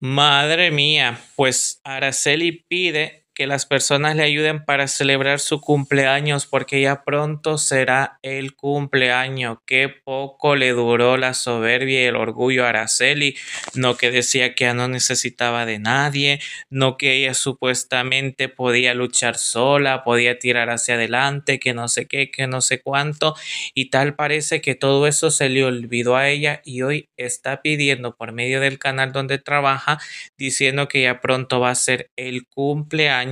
Madre mía, pues Araceli pide que las personas le ayuden para celebrar su cumpleaños porque ya pronto será el cumpleaños. Qué poco le duró la soberbia y el orgullo a Araceli, no que decía que ya no necesitaba de nadie, no que ella supuestamente podía luchar sola, podía tirar hacia adelante, que no sé qué, que no sé cuánto, y tal parece que todo eso se le olvidó a ella y hoy está pidiendo por medio del canal donde trabaja diciendo que ya pronto va a ser el cumpleaños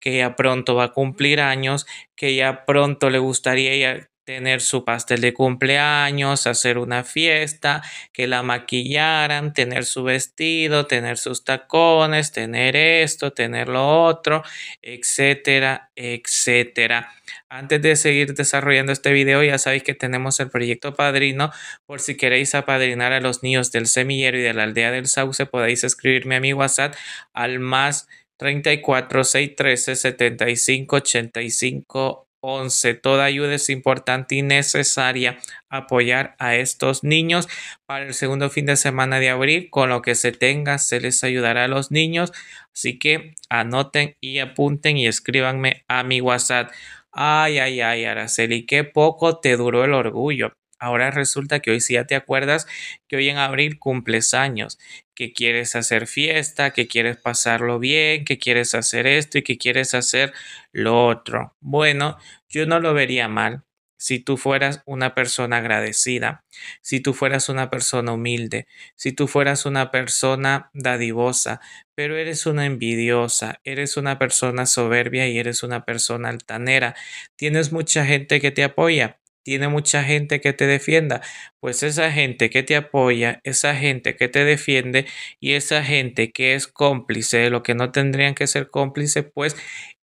que ya pronto va a cumplir años, que ya pronto le gustaría ya tener su pastel de cumpleaños, hacer una fiesta, que la maquillaran, tener su vestido, tener sus tacones, tener esto, tener lo otro, etcétera, etcétera. Antes de seguir desarrollando este video, ya sabéis que tenemos el proyecto Padrino. Por si queréis apadrinar a los niños del semillero y de la aldea del sauce, podéis escribirme a mi WhatsApp al más 34 613 75 85 11. Toda ayuda es importante y necesaria apoyar a estos niños. Para el segundo fin de semana de abril, con lo que se tenga, se les ayudará a los niños. Así que anoten y apunten y escríbanme a mi WhatsApp. Ay, ay, ay, Araceli, qué poco te duró el orgullo. Ahora resulta que hoy sí ya te acuerdas que hoy en abril cumples años, que quieres hacer fiesta, que quieres pasarlo bien, que quieres hacer esto y que quieres hacer lo otro. Bueno, yo no lo vería mal si tú fueras una persona agradecida, si tú fueras una persona humilde, si tú fueras una persona dadivosa, pero eres una envidiosa, eres una persona soberbia y eres una persona altanera. Tienes mucha gente que te apoya, tiene mucha gente que te defienda. Pues esa gente que te apoya, esa gente que te defiende y esa gente que es cómplice de lo que no tendrían que ser cómplice, pues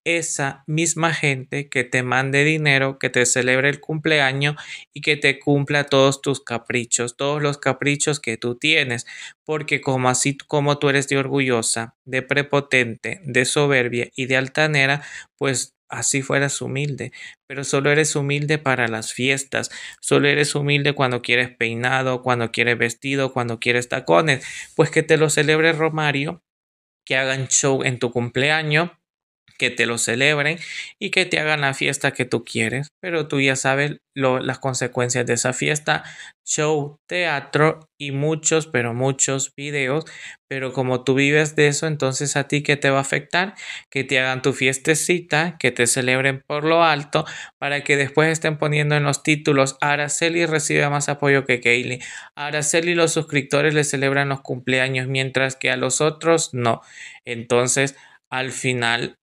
esa misma gente que te mande dinero, que te celebre el cumpleaños y que te cumpla todos tus caprichos, todos los caprichos que tú tienes, porque como así como tú eres de orgullosa, de prepotente, de soberbia y de altanera, pues así fueras humilde, pero solo eres humilde para las fiestas, solo eres humilde cuando quieres peinado, cuando quieres vestido, cuando quieres tacones, pues que te lo celebre Romario, que hagan show en tu cumpleaños, que te lo celebren y que te hagan la fiesta que tú quieres. Pero tú ya sabes las consecuencias de esa fiesta, show, teatro y muchos, pero muchos videos. Pero como tú vives de eso, entonces a ti que te va a afectar, que te hagan tu fiestecita, que te celebren por lo alto, para que después estén poniendo en los títulos, Araceli recibe más apoyo que Kaylee. Araceli los suscriptores le celebran los cumpleaños, mientras que a los otros no. Entonces, al final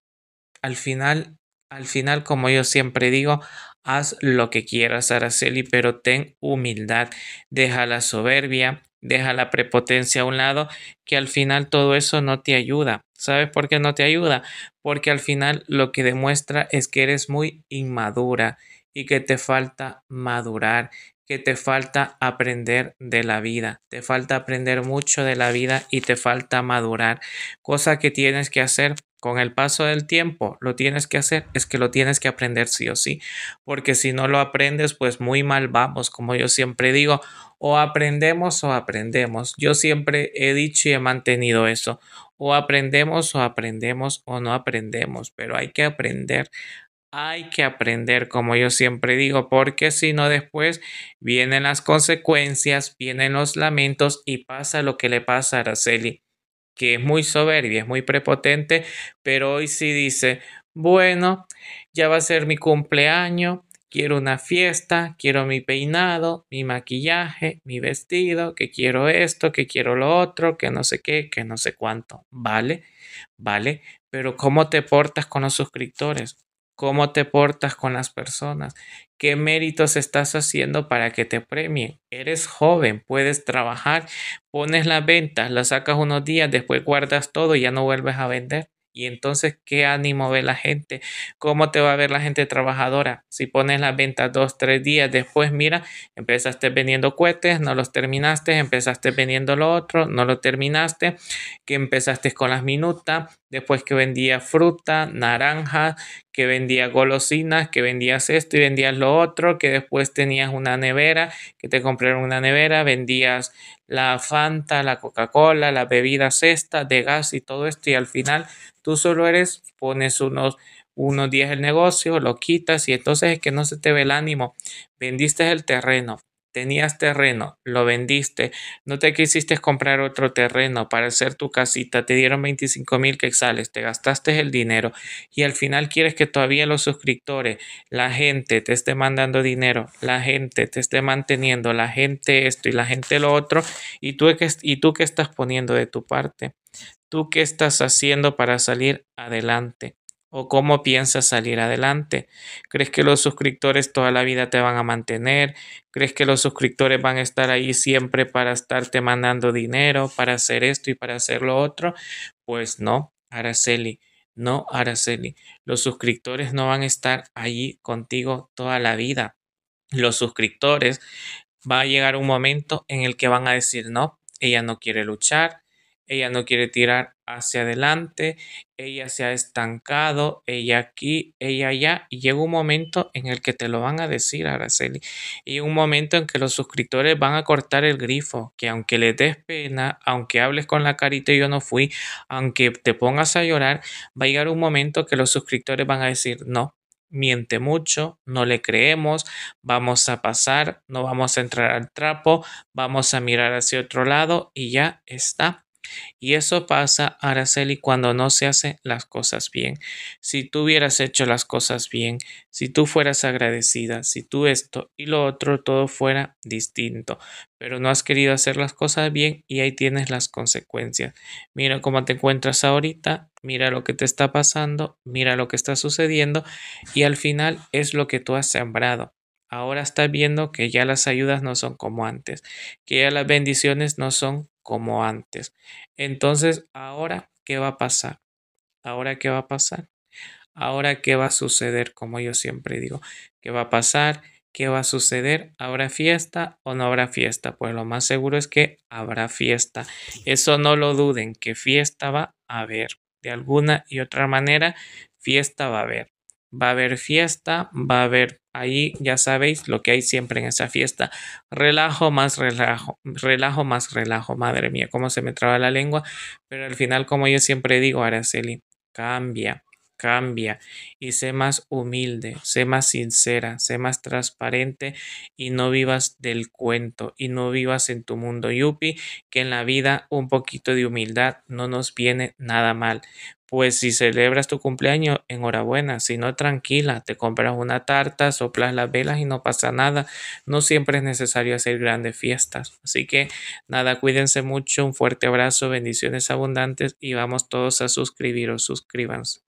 al final, al final, como yo siempre digo, haz lo que quieras, Araceli, pero ten humildad, deja la soberbia, deja la prepotencia a un lado, que al final todo eso no te ayuda. ¿Sabes por qué no te ayuda? Porque al final lo que demuestra es que eres muy inmadura y que te falta madurar, que te falta aprender de la vida, te falta aprender mucho de la vida y te falta madurar, cosa que tienes que hacer con el paso del tiempo lo tienes que hacer, es que lo tienes que aprender sí o sí, porque si no lo aprendes, pues muy mal vamos, como yo siempre digo, o aprendemos o aprendemos. Yo siempre he dicho y he mantenido eso, o aprendemos o aprendemos o no aprendemos, pero hay que aprender. Hay que aprender, como yo siempre digo, porque si no después vienen las consecuencias, vienen los lamentos y pasa lo que le pasa a Araceli que es muy soberbia, es muy prepotente, pero hoy sí dice, bueno, ya va a ser mi cumpleaños, quiero una fiesta, quiero mi peinado, mi maquillaje, mi vestido, que quiero esto, que quiero lo otro, que no sé qué, que no sé cuánto. Vale, vale, pero ¿cómo te portas con los suscriptores? cómo te portas con las personas, qué méritos estás haciendo para que te premien. Eres joven, puedes trabajar, pones las ventas, la sacas unos días, después guardas todo y ya no vuelves a vender. Y entonces, ¿qué ánimo ve la gente? ¿Cómo te va a ver la gente trabajadora? Si pones la venta dos, tres días después, mira, empezaste vendiendo cohetes, no los terminaste, empezaste vendiendo lo otro, no lo terminaste, que empezaste con las minutas, después que vendía fruta, naranja, que vendía golosinas, que vendías esto y vendías lo otro, que después tenías una nevera, que te compraron una nevera, vendías la Fanta, la Coca-Cola, las bebidas cesta, de gas y todo esto y al final tú solo eres, pones unos unos días el negocio, lo quitas y entonces es que no se te ve el ánimo, vendiste el terreno, tenías terreno, lo vendiste, no te quisiste comprar otro terreno para hacer tu casita, te dieron 25 mil sales, te gastaste el dinero y al final quieres que todavía los suscriptores, la gente te esté mandando dinero, la gente te esté manteniendo, la gente esto y la gente lo otro, y tú, y tú qué estás poniendo de tu parte, tú qué estás haciendo para salir adelante o cómo piensas salir adelante. ¿Crees que los suscriptores toda la vida te van a mantener? ¿Crees que los suscriptores van a estar ahí siempre para estarte mandando dinero, para hacer esto y para hacer lo otro? Pues no, Araceli. No, Araceli. Los suscriptores no van a estar allí contigo toda la vida. Los suscriptores va a llegar un momento en el que van a decir, no, ella no quiere luchar, ella no quiere tirar hacia adelante, ella se ha estancado, ella aquí, ella allá, y llega un momento en el que te lo van a decir, Araceli, y un momento en que los suscriptores van a cortar el grifo, que aunque le des pena, aunque hables con la carita y yo no fui, aunque te pongas a llorar, va a llegar un momento que los suscriptores van a decir, no, miente mucho, no le creemos, vamos a pasar, no vamos a entrar al trapo, vamos a mirar hacia otro lado y ya está. Y eso pasa, Araceli, cuando no se hacen las cosas bien. Si tú hubieras hecho las cosas bien, si tú fueras agradecida, si tú esto y lo otro, todo fuera distinto. Pero no has querido hacer las cosas bien y ahí tienes las consecuencias. Mira cómo te encuentras ahorita, mira lo que te está pasando, mira lo que está sucediendo y al final es lo que tú has sembrado. Ahora estás viendo que ya las ayudas no son como antes, que ya las bendiciones no son como antes. Entonces, ahora, ¿qué va a pasar? Ahora, ¿qué va a pasar? Ahora, ¿qué va a suceder? Como yo siempre digo, ¿qué va a pasar? ¿Qué va a suceder? ¿Habrá fiesta o no habrá fiesta? Pues lo más seguro es que habrá fiesta. Eso no lo duden, que fiesta va a haber. De alguna y otra manera, fiesta va a haber va a haber fiesta, va a haber ahí, ya sabéis, lo que hay siempre en esa fiesta. Relajo más relajo, relajo más relajo, madre mía, cómo se me traba la lengua, pero al final, como yo siempre digo, Araceli, cambia cambia y sé más humilde, sé más sincera, sé más transparente y no vivas del cuento y no vivas en tu mundo yupi, que en la vida un poquito de humildad no nos viene nada mal. Pues si celebras tu cumpleaños, enhorabuena, si no, tranquila, te compras una tarta, soplas las velas y no pasa nada. No siempre es necesario hacer grandes fiestas. Así que nada, cuídense mucho, un fuerte abrazo, bendiciones abundantes y vamos todos a suscribiros, suscríbanse.